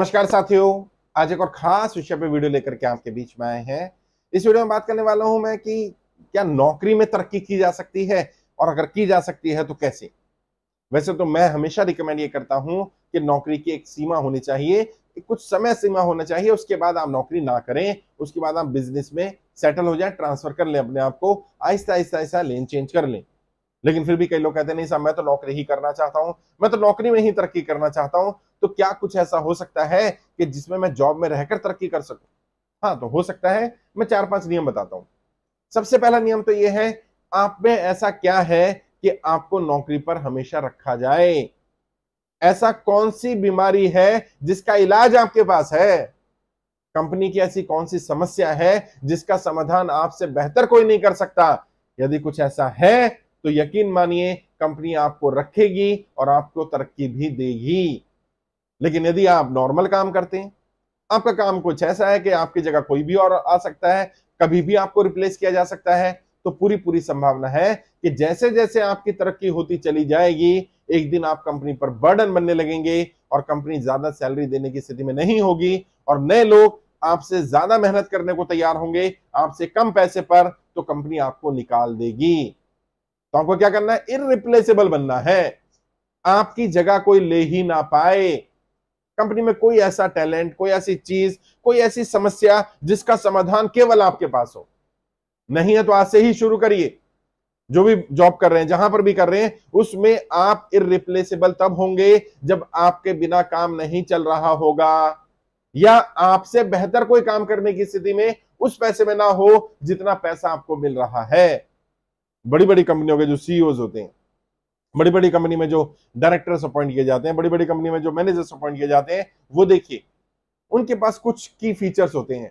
नमस्कार साथियों आज एक और खास विषय पे वीडियो लेकर के आपके बीच में आए हैं इस वीडियो में बात करने वाला हूं मैं कि क्या नौकरी में तरक्की की जा सकती है और अगर की जा सकती है तो कैसे वैसे तो मैं हमेशा रिकमेंड ये करता हूं कि नौकरी की एक सीमा होनी चाहिए एक कुछ समय सीमा होना चाहिए उसके बाद आप नौकरी ना करें उसके बाद आप बिजनेस में सेटल हो जाए ट्रांसफर कर लें अपने आप को आहिस्ता आहिस्ता आहिस्ता लेन चेंज कर लें लेकिन फिर भी कई लोग कहते हैं नहीं साहब मैं तो नौकरी ही करना चाहता हूँ मैं तो नौकरी में ही तरक्की करना चाहता हूँ तो क्या कुछ ऐसा हो सकता है कि जिसमें मैं जॉब में रहकर तरक्की कर सकूं हाँ तो हो सकता है मैं चार पांच नियम बताता हूं सबसे पहला नियम तो यह है आप में ऐसा क्या है कि आपको नौकरी पर हमेशा रखा जाए ऐसा कौन सी बीमारी है जिसका इलाज आपके पास है कंपनी की ऐसी कौन सी समस्या है जिसका समाधान आपसे बेहतर कोई नहीं कर सकता यदि कुछ ऐसा है तो यकीन मानिए कंपनी आपको रखेगी और आपको तरक्की भी देगी लेकिन यदि आप नॉर्मल काम करते हैं आपका काम कुछ ऐसा है कि आपकी जगह कोई भी और आ सकता है कभी भी आपको रिप्लेस किया जा सकता है तो पूरी पूरी संभावना है कि जैसे जैसे आपकी तरक्की होती चली जाएगी एक दिन आप कंपनी पर बर्डन बनने लगेंगे और कंपनी ज्यादा सैलरी देने की स्थिति में नहीं होगी और नए लोग आपसे ज्यादा मेहनत करने को तैयार होंगे आपसे कम पैसे पर तो कंपनी आपको निकाल देगी तो आपको क्या करना है इनरिप्लेसेबल बनना है आपकी जगह कोई ले ही ना पाए कंपनी में कोई ऐसा टैलेंट कोई ऐसी चीज कोई ऐसी समस्या जिसका समाधान केवल आपके पास हो नहीं है तो आज से ही शुरू करिए जो भी जॉब कर रहे हैं जहां पर भी कर रहे हैं उसमें आप इिप्लेसेबल तब होंगे जब आपके बिना काम नहीं चल रहा होगा या आपसे बेहतर कोई काम करने की स्थिति में उस पैसे में ना हो जितना पैसा आपको मिल रहा है बड़ी बड़ी कंपनियों के जो सीईओ e होते हैं बड़ी बड़ी कंपनी में जो डायरेक्टर्स अपॉइंट किए जाते हैं बड़ी बड़ी कंपनी में जो मैनेजर्स अपॉइंट किए जाते हैं वो देखिए उनके पास कुछ की फीचर्स होते हैं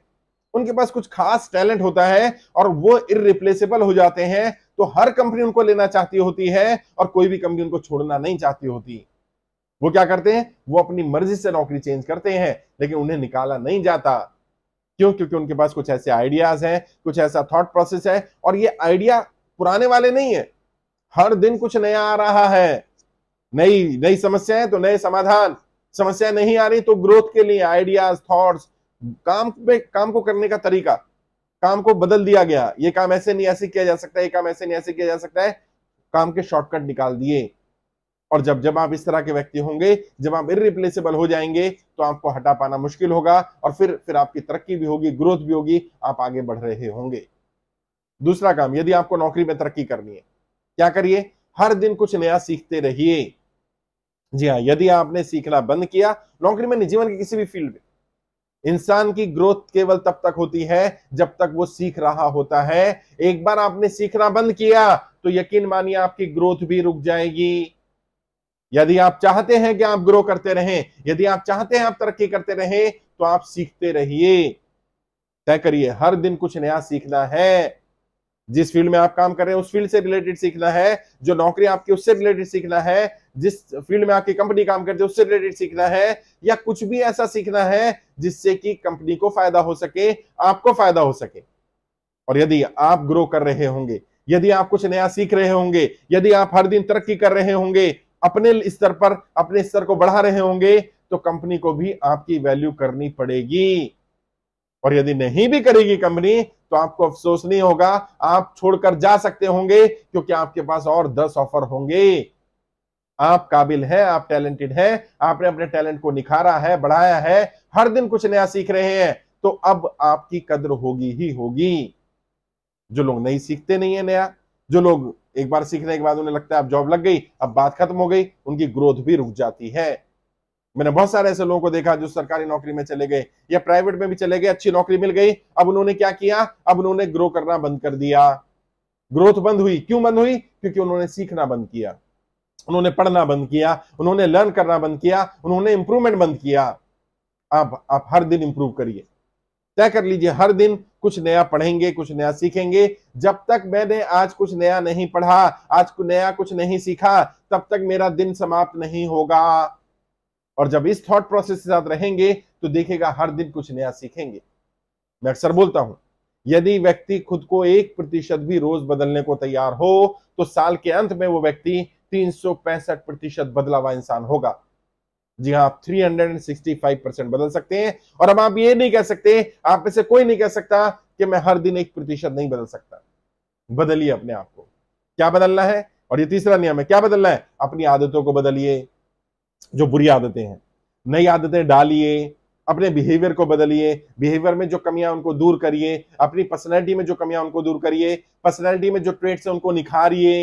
उनके पास कुछ खास टैलेंट होता है और वो इरिप्लेसेबल हो जाते हैं तो हर कंपनी उनको लेना चाहती होती है और कोई भी कंपनी उनको छोड़ना नहीं चाहती होती वो क्या करते हैं वो अपनी मर्जी से नौकरी चेंज करते हैं लेकिन उन्हें निकाला नहीं जाता क्यों क्योंकि उनके पास कुछ ऐसे आइडियाज हैं कुछ ऐसा थॉट प्रोसेस है और ये आइडिया पुराने वाले नहीं है हर दिन कुछ नया आ रहा है नई नई समस्याएं तो नए समाधान समस्या नहीं आ रही तो ग्रोथ के लिए आइडियाज थॉट्स काम में काम को करने का तरीका काम को बदल दिया गया ये काम ऐसे नहीं ऐसे किया जा सकता है ये काम ऐसे नहीं ऐसे किया जा सकता है काम के शॉर्टकट निकाल दिए और जब जब आप इस तरह के व्यक्ति होंगे जब आप इरिप्लेसेबल हो जाएंगे तो आपको हटा पाना मुश्किल होगा और फिर फिर आपकी तरक्की भी होगी ग्रोथ भी होगी आप आगे बढ़ रहे होंगे दूसरा काम यदि आपको नौकरी में तरक्की करनी है क्या करिए हर दिन कुछ नया सीखते रहिए जी हाँ यदि आपने सीखना बंद किया नौकरी में जीवन के किसी भी फील्ड में इंसान की ग्रोथ केवल तब तक होती है जब तक वो सीख रहा होता है एक बार आपने सीखना बंद किया तो यकीन मानिए आपकी ग्रोथ भी रुक जाएगी यदि आप चाहते हैं कि आप ग्रो करते रहें यदि आप चाहते हैं आप तरक्की करते रहें तो आप सीखते रहिए तय करिए हर दिन कुछ नया सीखना है जिस फील्ड में आप काम कर रहे हैं उस फील्ड से रिलेटेड सीखना है जो नौकरी आपकी उससे रिलेटेड सीखना है जिस फील्ड में आपकी कंपनी काम करती है उससे रिलेटेड सीखना है या कुछ भी ऐसा सीखना है जिससे कि कंपनी को फायदा हो सके आपको फायदा हो सके और यदि आप ग्रो कर रहे होंगे यदि आप कुछ नया सीख रहे होंगे यदि आप हर दिन तरक्की कर रहे होंगे अपने स्तर पर अपने स्तर को बढ़ा रहे होंगे तो कंपनी को भी आपकी वैल्यू करनी पड़ेगी और यदि नहीं भी करेगी कंपनी तो आपको अफसोस नहीं होगा आप छोड़कर जा सकते होंगे क्योंकि आपके पास और दस ऑफर होंगे आप काबिल हैं आप टैलेंटेड हैं आपने अपने टैलेंट को निखारा है बढ़ाया है हर दिन कुछ नया सीख रहे हैं तो अब आपकी कदर होगी ही होगी जो लोग नहीं सीखते नहीं है नया जो लोग एक बार सीखने के बाद उन्हें लगता है अब जॉब लग गई अब बात खत्म हो गई उनकी ग्रोथ भी रुक जाती है मैंने बहुत सारे ऐसे लोगों को देखा जो सरकारी नौकरी में चले गए या प्राइवेट में भी चले गए अच्छी नौकरी मिल गई अब उन्होंने क्या किया अब उन्होंने ग्रो करना बंद कर दिया ग्रोथ बंद हुई क्यों बंद हुई क्योंकि उन्होंने सीखना बंद किया उन्होंने पढ़ना बंद किया उन्होंने लर्न करना बंद किया उन्होंने इंप्रूवमेंट बंद किया आप आप हर दिन इंप्रूव करिए तय कर लीजिए हर दिन कुछ नया पढ़ेंगे कुछ नया सीखेंगे जब तक मैंने आज कुछ नया नहीं पढ़ा आज नया कुछ नहीं सीखा तब तक मेरा दिन समाप्त नहीं होगा और जब इस थॉट प्रोसेस के साथ रहेंगे तो देखेगा हर दिन कुछ नया सीखेंगे मैं अक्सर बोलता हूं यदि व्यक्ति खुद को एक प्रतिशत भी रोज बदलने को तैयार हो तो साल के अंत में वो व्यक्ति तीन प्रतिशत बदला हुआ इंसान होगा जी हाँ आप 365 परसेंट बदल सकते हैं और अब आप ये नहीं कह सकते आप में से कोई नहीं कह सकता कि मैं हर दिन एक प्रतिशत नहीं बदल सकता बदलिए अपने आप को क्या बदलना है और ये तीसरा नियम है क्या बदलना है अपनी आदतों को बदलिए जो बुरी आदतें हैं नई आदतें डालिए अपने बिहेवियर को बदलिए बिहेवियर में जो कमियां उनको दूर करिए अपनी पर्सनैलिटी में जो कमियां उनको दूर करिए पर्सनैलिटी में जो ट्रेट्स हैं उनको निखारिए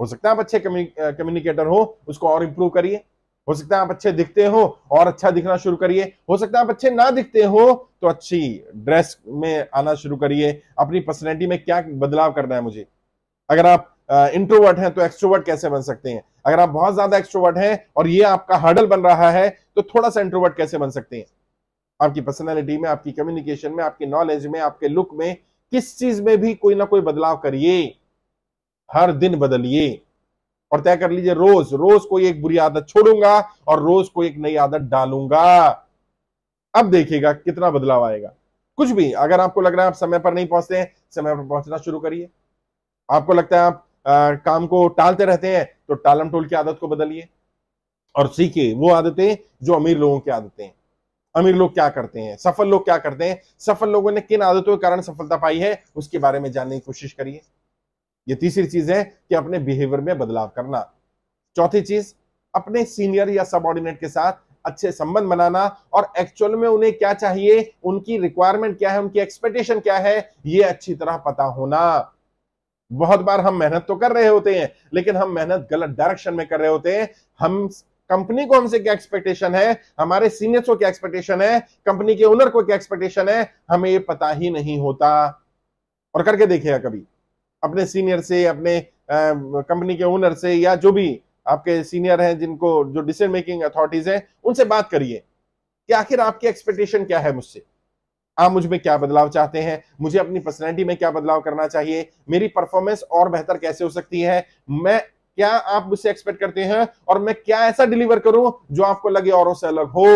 हो सकता है आप अच्छे कम्युनिकेटर हो उसको और इंप्रूव करिए हो सकता है आप अच्छे दिखते हो और अच्छा दिखना शुरू करिए हो सकता है आप अच्छे ना दिखते हो तो अच्छी ड्रेस में आना शुरू करिए अपनी पर्सनैलिटी में क्या बदलाव करना है मुझे अगर आप इंट्रोवर्ट हैं तो एक्सट्रोवर्ट कैसे बन सकते हैं अगर आप बहुत ज्यादा एक्सट्रोवर्ट हैं और ये आपका हर्डल बन रहा है तो थोड़ा सा इंट्रोवर्ट कैसे बन सकते हैं आपकी पर्सनैलिटी में आपकी कम्युनिकेशन में आपकी नॉलेज में आपके लुक में किस चीज में भी कोई ना कोई बदलाव करिए हर दिन बदलिए और तय कर लीजिए रोज रोज कोई एक बुरी आदत छोड़ूंगा और रोज कोई एक नई आदत डालूंगा अब देखिएगा कितना बदलाव आएगा कुछ भी अगर आपको लग रहा है आप समय पर नहीं पहुंचते हैं समय पर पहुंचना शुरू करिए आपको लगता है आप काम को टालते रहते हैं तो टालम टोल की आदत को बदलिए और सीखिए वो आदतें जो अमीर लोगों की आदतें हैं अमीर लोग क्या करते हैं सफल लोग क्या करते हैं सफल लोगों ने किन आदतों के कारण सफलता पाई है उसके बारे में जानने की कोशिश करिए ये तीसरी चीज है कि अपने बिहेवियर में बदलाव करना चौथी चीज अपने सीनियर या सबॉर्डिनेट के साथ अच्छे संबंध बनाना और एक्चुअल में उन्हें क्या चाहिए उनकी रिक्वायरमेंट क्या है उनकी एक्सपेक्टेशन क्या है ये अच्छी तरह पता होना बहुत बार हम मेहनत तो कर रहे होते हैं लेकिन हम मेहनत गलत डायरेक्शन में कर रहे होते हैं हम कंपनी को हमसे क्या एक्सपेक्टेशन है हमारे सीनियर्स को क्या एक्सपेक्टेशन है कंपनी के ओनर को क्या एक्सपेक्टेशन है हमें ये पता ही नहीं होता और करके देखिएगा कभी अपने सीनियर से अपने कंपनी के ओनर से या जो भी आपके सीनियर हैं जिनको जो डिसीजन मेकिंग अथॉरिटीज हैं उनसे बात करिए कि आखिर आपकी एक्सपेक्टेशन क्या है मुझसे आप मुझ में क्या बदलाव चाहते हैं मुझे अपनी पर्सनैलिटी में क्या बदलाव करना चाहिए मेरी परफॉर्मेंस और बेहतर कैसे हो सकती है मैं क्या आप मुझसे एक्सपेक्ट करते हैं और मैं क्या ऐसा डिलीवर करूं जो आपको लगे औरों से अलग हो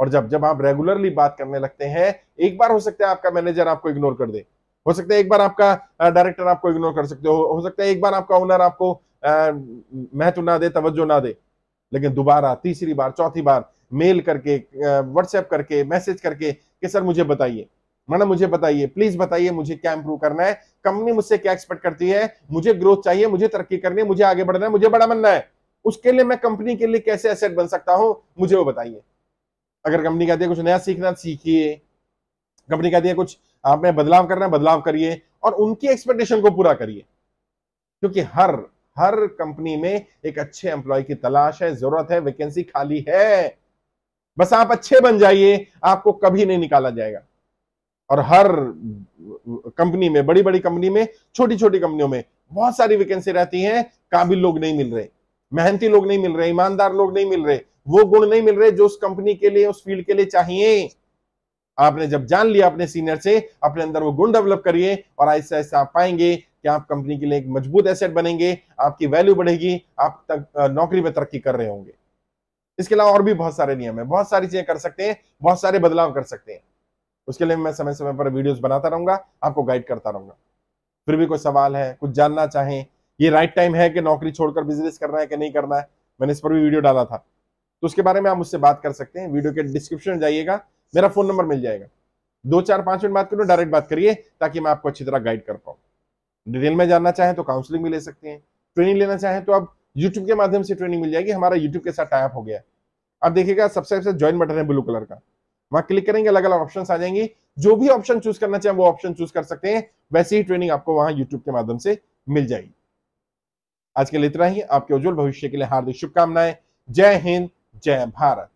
और जब जब आप रेगुलरली बात करने लगते हैं एक बार हो सकता है आपका मैनेजर आपको इग्नोर कर दे हो सकता है एक बार आपका डायरेक्टर आपको इग्नोर कर सकते हो हो सकता है एक बार आपका ओनर आपको महत्व ना दे तवज्जो ना दे लेकिन दोबारा तीसरी बार चौथी बार मेल करके व्हाट्सएप करके मैसेज करके कि सर मुझे बताइए मैडम मुझे बताइए प्लीज बताइए मुझे क्या इंप्रूव करना है कंपनी मुझसे क्या एक्सपेक्ट करती है मुझे ग्रोथ चाहिए मुझे तरक्की करनी है मुझे आगे बढ़ना है मुझे बड़ा बनना है उसके लिए मैं कंपनी के लिए कैसे एसेट बन सकता हूं मुझे वो बताइए अगर कंपनी कहती है कुछ नया सीखना सीखिए कंपनी कहती है कुछ आप में बदलाव करना है बदलाव करिए और उनकी एक्सपेक्टेशन को पूरा करिए क्योंकि हर हर कंपनी में एक अच्छे एम्प्लॉय की तलाश है जरूरत है वैकेंसी खाली है बस आप अच्छे बन जाइए आपको कभी नहीं निकाला जाएगा और हर कंपनी में बड़ी बड़ी कंपनी में छोटी छोटी कंपनियों में बहुत सारी वैकेंसी रहती है काबिल लोग नहीं मिल रहे मेहनती लोग नहीं मिल रहे ईमानदार लोग नहीं मिल रहे वो गुण नहीं मिल रहे जो उस कंपनी के लिए उस फील्ड के लिए चाहिए आपने जब जान लिया अपने सीनियर से अपने अंदर वो गुण डेवलप करिए और ऐसे ऐसे आप पाएंगे कि आप कंपनी के लिए एक मजबूत एसेट बनेंगे आपकी वैल्यू बढ़ेगी आप तक नौकरी में तरक्की कर रहे होंगे इसके अलावा और भी बहुत सारे नियम है बहुत सारी चीजें कर सकते हैं बहुत सारे बदलाव कर सकते हैं उसके लिए मैं समय समय पर वीडियोस बनाता रहूंगा आपको गाइड करता रहूंगा फिर भी कोई सवाल है कुछ जानना चाहें ये राइट टाइम है कि नौकरी छोड़कर बिजनेस करना है कि नहीं करना है मैंने इस पर भी वीडियो डाला था तो उसके बारे में आप मुझसे बात कर सकते हैं वीडियो के डिस्क्रिप्शन में जाइएगा मेरा फोन नंबर मिल जाएगा दो चार पांच मिनट बात करो डायरेक्ट बात करिए ताकि मैं आपको अच्छी तरह गाइड कर पाऊँ डिटेल में जानना चाहें तो काउंसलिंग भी ले सकते हैं ट्रेनिंग लेना चाहें तो आप यूट्यूब के माध्यम से ट्रेनिंग मिल जाएगी हमारा यूट्यूब के साथ टाइप हो गया अब देखिएगा सबसे सबसे ज्वाइन बटन है ब्लू कलर का वहां क्लिक करेंगे अलग अलग ऑप्शन आ जाएंगे जो भी ऑप्शन चूज करना चाहे वो ऑप्शन चूज कर सकते हैं वैसे ही ट्रेनिंग आपको वहां यूट्यूब के माध्यम से मिल जाएगी आज के लिए इतना ही आपके उज्जवल भविष्य के लिए हार्दिक शुभकामनाएं जय हिंद जय भारत